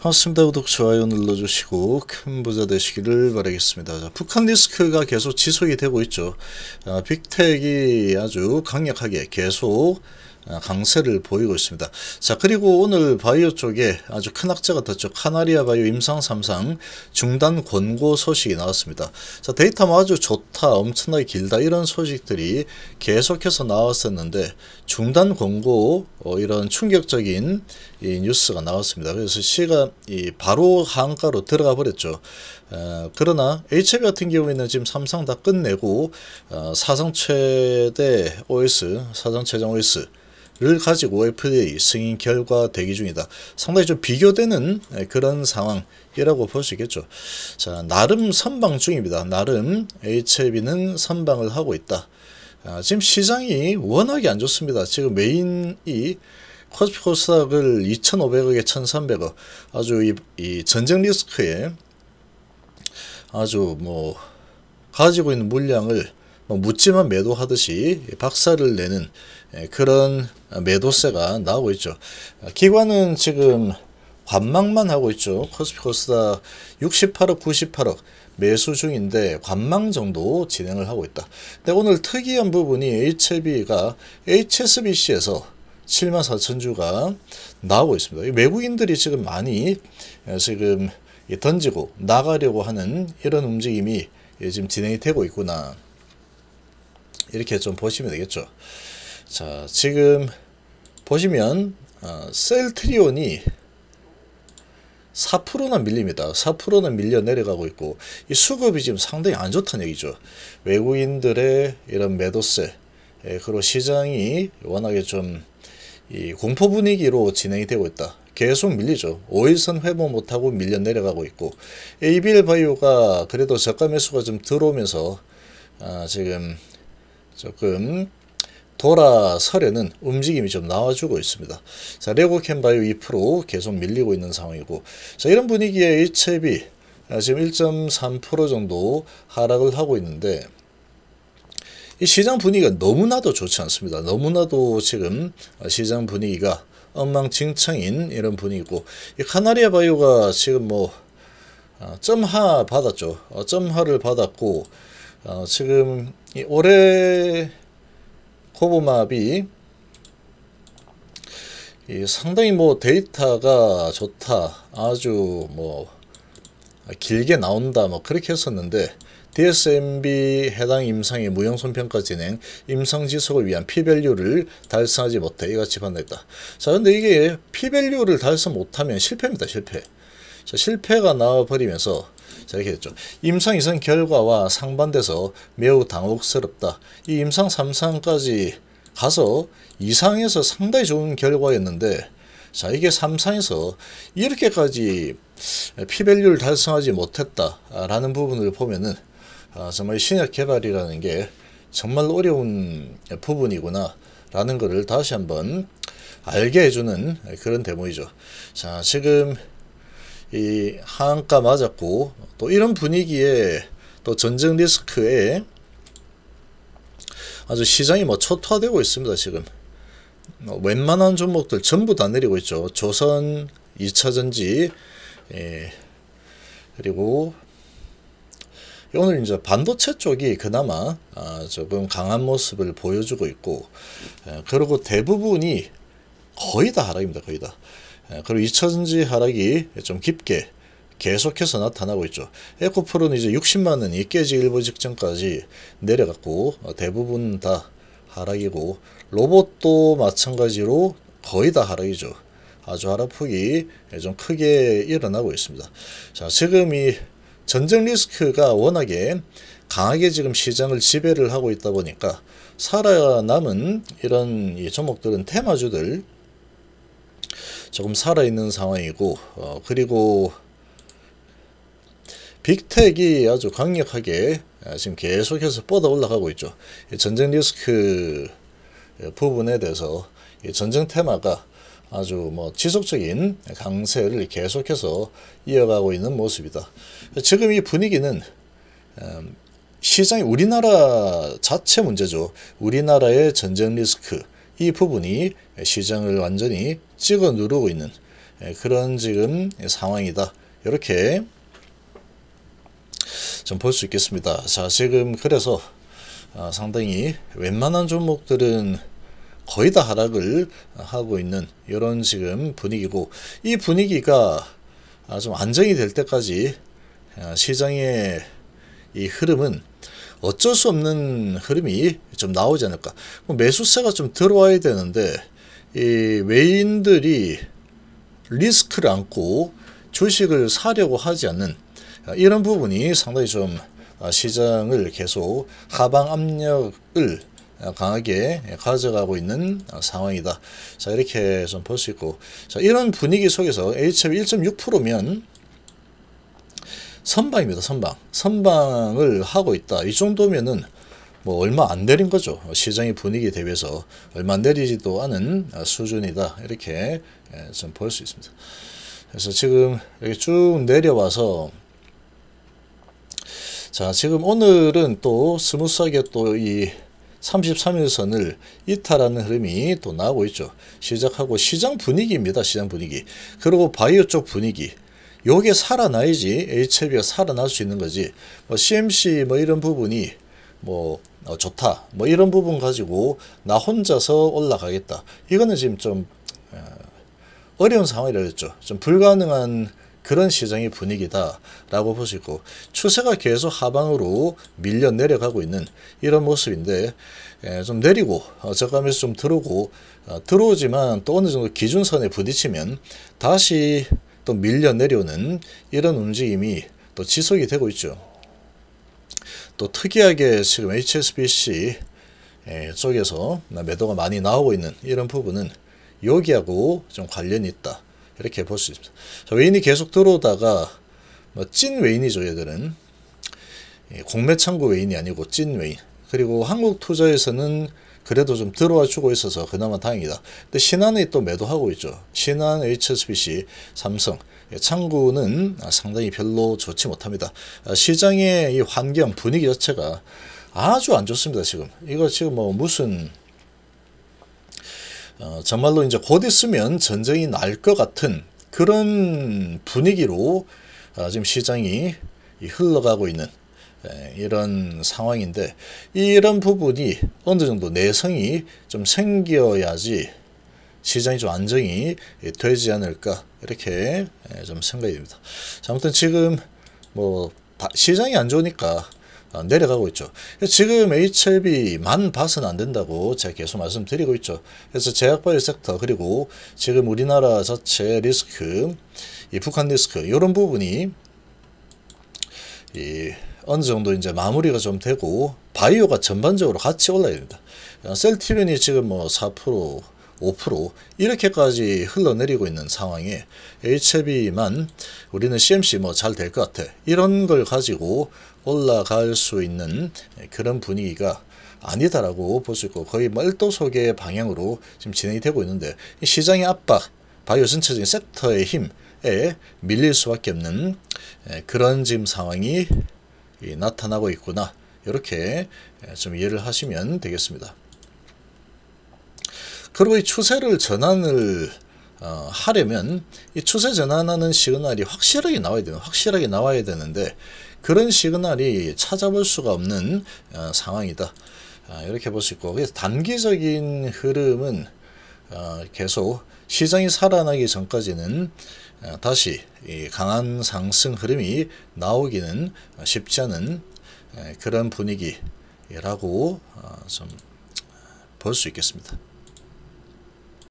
반갑습니다. 구독, 좋아요 눌러주시고 큰 부자 되시기를 바라겠습니다. 자, 북한 리스크가 계속 지속이 되고 있죠. 아, 빅텍이 아주 강력하게 계속 어, 강세를 보이고 있습니다. 자 그리고 오늘 바이오 쪽에 아주 큰 악재가 떴죠. 카나리아 바이오 임상 3상 중단 권고 소식이 나왔습니다. 자 데이터 아주 좋다 엄청나게 길다 이런 소식들이 계속해서 나왔었는데 중단 권고 어, 이런 충격적인 뉴스가 나왔습니다. 그래서 시간 이 바로 한가로 들어가 버렸죠. 어, 그러나 HP 같은 경우에는 지금 삼성 다 끝내고 어, 사상 최대 OS, 사상 최종 OS 를 가지고 FDA 승인 결과 대기 중이다. 상당히 좀 비교되는 예, 그런 상황이라고 볼 수 있겠죠. 자, 나름 선방 중입니다. 나름 HLB는 선방을 하고 있다. 아, 지금 시장이 워낙에 안 좋습니다. 지금 메인이 코스피 코스닥을 2,500억에 1,300억 아주 이, 이 전쟁 리스크에 아주 뭐 가지고 있는 물량을 뭐 묻지만 매도하듯이 박살을 내는 예, 그런 매도세가 나오고 있죠. 기관은 지금 관망만 하고 있죠. 코스피 코스닥 68억 98억 매수 중인데 관망 정도 진행을 하고 있다. 근데 오늘 특이한 부분이 HLB가 e HSBC에서 7만 4천 주가 나오고 있습니다. 외국인들이 지금 많이 예, 지금 예, 던지고 나가려고 하는 이런 움직임이 예, 지금 진행이 되고 있구나. 이렇게 좀 보시면 되겠죠. 자, 지금 보시면 어, 셀트리온이 4%나 밀립니다. 4%나 밀려 내려가고 있고 이 수급이 지금 상당히 안 좋다는 얘기죠. 외국인들의 이런 매도세 예, 그리고 시장이 워낙에 좀이 공포 분위기로 진행이 되고 있다. 계속 밀리죠. 5일선 회복 못하고 밀려 내려가고 있고 ABL 바이오가 그래도 저가 매수가 좀 들어오면서 아, 지금 조금 돌아서려는 움직임이 좀 나와주고 있습니다. 자, 레고캠 바이오 2% 계속 밀리고 있는 상황이고 자, 이런 분위기에 HB 아, 지금 1.3% 정도 하락을 하고 있는데 이 시장 분위기가 너무나도 좋지 않습니다. 너무나도 지금 시장 분위기가 엉망진창인 이런 분이고이 카나리아 바이오가 지금 뭐 어, 점하 받았죠. 어, 점하를 받았고 어, 지금 올해 코보마비 상당히 뭐 데이터가 좋다 아주 뭐 아, 길게 나온다 뭐 그렇게 했었는데 DSMB 해당 임상의 무형손평가 진행, 임상 지속을 위한 P밸류를 달성하지 못해 이같이 판단했다. 자 근데 이게 P밸류를 달성 못하면 실패입니다. 실패. 자, 실패가 나와버리면서 자 이렇게 됐죠. 임상 이상 결과와 상반돼서 매우 당혹스럽다. 이 임상 3상까지 가서 이상에서 상당히 좋은 결과였는데 자 이게 3상에서 이렇게까지 피밸류를 달성하지 못했다라는 부분을 보면은 아, 정말 신약 개발이라는 게 정말 어려운 부분이구나 라는 것을 다시 한번 알게 해주는 그런 대목이죠. 자, 지금 이 한가 맞았고 또 이런 분위기에 또 전쟁 리스크에 아주 시장이 뭐 초토화되고 있습니다. 지금 어, 웬만한 종목들 전부 다 내리고 있죠. 조선 2차전지 예, 그리고 오늘 이제 반도체 쪽이 그나마 아, 조금 강한 모습을 보여주고 있고 그리고 대부분이 거의 다 하락입니다. 거의 다. 그리고 2천지 하락이 좀 깊게 계속해서 나타나고 있죠. 에코프로는 이제 60만 원이 깨지 일부 직전까지 내려갔고 어, 대부분 다 하락이고 로봇도 마찬가지로 거의 다 하락이죠. 아주 하락폭이 좀 크게 일어나고 있습니다. 자, 지금 이 전쟁 리스크가 워낙에 강하게 지금 시장을 지배를 하고 있다 보니까 살아남은 이런 종목들은 테마주들 조금 살아있는 상황이고 어, 그리고 빅텍이 아주 강력하게 아, 지금 계속해서 뻗어 올라가고 있죠. 전쟁 리스크 부분에 대해서 전쟁 테마가 아주 뭐 지속적인 강세를 계속해서 이어가고 있는 모습이다. 지금 이 분위기는 음, 시장이 우리나라 자체 문제죠. 우리나라의 전쟁 리스크 이 부분이 시장을 완전히 찍어 누르고 있는 예, 그런 지금 상황이다. 이렇게 좀 볼 수 있겠습니다. 자 지금 그래서 아, 상당히 웬만한 종목들은 거의 다 하락을 하고 있는 이런 지금 분위기고 이 분위기가 좀 안정이 될 때까지 아, 시장의 이 흐름은 어쩔 수 없는 흐름이 좀 나오지 않을까 뭐 매수세가 좀 들어와야 되는데 이 외인들이 리스크를 안고 주식을 사려고 하지 않는 아, 이런 부분이 상당히 좀 아, 시장을 계속 하방 압력을 강하게 가져가고 있는 어, 상황이다. 자 이렇게 좀 볼 수 있고 자 이런 분위기 속에서 H협이 1.6%면 선방입니다. 선방. 선방을 하고 있다. 이 정도면은 뭐 얼마 안 내린 거죠. 시장의 분위기 대비해서 얼마 내리지도 않은 어, 수준이다. 이렇게 예, 좀볼 수 있습니다. 그래서 지금 이렇게 쭉 내려와서 자 지금 오늘은 또 스무스하게 또이 33일선을 이탈하는 흐름이 또 나오고 있죠. 시작하고 시장 분위기입니다. 시장 분위기. 그리고 바이오 쪽 분위기. 요게 살아나야지 HLB가 살아날 수 있는 거지. 뭐 CMC 뭐 이런 부분이 뭐 어, 좋다. 뭐 이런 부분 가지고 나 혼자서 올라가겠다. 이거는 지금 좀 어, 어려운 상황이라 그랬죠. 좀 불가능한 그런 시장의 분위기다라고 볼 수 있고 추세가 계속 하방으로 밀려 내려가고 있는 이런 모습인데 예, 좀 내리고 어, 저감에서 좀 들어오고 어, 들어오지만 또 어느 정도 기준선에 부딪히면 다시 또 밀려 내려오는 이런 움직임이 또 지속이 되고 있죠. 또 특이하게 지금 HSBC 예, 쪽에서 매도가 많이 나오고 있는 이런 부분은 여기하고 좀 관련이 있다. 이렇게 볼 수 있습니다. 자, 외인이 계속 들어오다가 뭐찐 외인이죠. 얘들은 예, 공매창구 외인이 아니고 찐 외인. 그리고 한국 투자에서는 그래도 좀 들어와 주고 있어서 그나마 다행이다. 근데 신한이 또 매도하고 있죠. 신한, HSBC, 삼성. 예, 창구는 아, 상당히 별로 좋지 못합니다. 아, 시장의 이 환경 분위기 자체가 아주 안 좋습니다. 지금 이거 지금 뭐 무슨 어, 정말로 이제 곧 있으면 전쟁이 날 것 같은 그런 분위기로 어, 지금 시장이 흘러가고 있는 예, 이런 상황인데 이런 부분이 어느 정도 내성이 좀 생겨야지 시장이 좀 안정이 되지 않을까 이렇게 예, 좀 생각이 듭니다. 아무튼 지금 뭐 시장이 안 좋으니까 내려가고 있죠. 지금 HLB만 봐서는 안 된다고 제가 계속 말씀드리고 있죠. 그래서 제약바이오 섹터 그리고 지금 우리나라 자체 리스크, 이 북한 리스크 이런 부분이 이 어느 정도 이제 마무리가 좀 되고 바이오가 전반적으로 같이 올라야 됩니다 어, 셀티륜이 지금 뭐 4%, 5% 이렇게까지 흘러내리고 있는 상황에 HB만 우리는 CMC 뭐 잘 될 것 같아 이런 걸 가지고 올라갈 수 있는 그런 분위기가 아니다라고 볼 수 있고 거의 멀도속의 방향으로 지금 진행이 되고 있는데 시장의 압박, 바이오 전체적인 섹터의 힘에 밀릴 수밖에 없는 그런 지금 상황이 나타나고 있구나 이렇게 좀 이해를 하시면 되겠습니다. 그리고 이 추세를 전환을 어, 하려면 이 추세 전환하는 시그널이 확실하게 나와야 되는 확실하게 나와야 되는데 그런 시그널이 찾아볼 수가 없는 어, 상황이다. 어, 이렇게 볼 수 있고 그래서 단기적인 흐름은 어, 계속 시장이 살아나기 전까지는 어, 다시 강한 상승 흐름이 나오기는 쉽지 않은 그런 분위기라고 어, 좀볼 수 있겠습니다.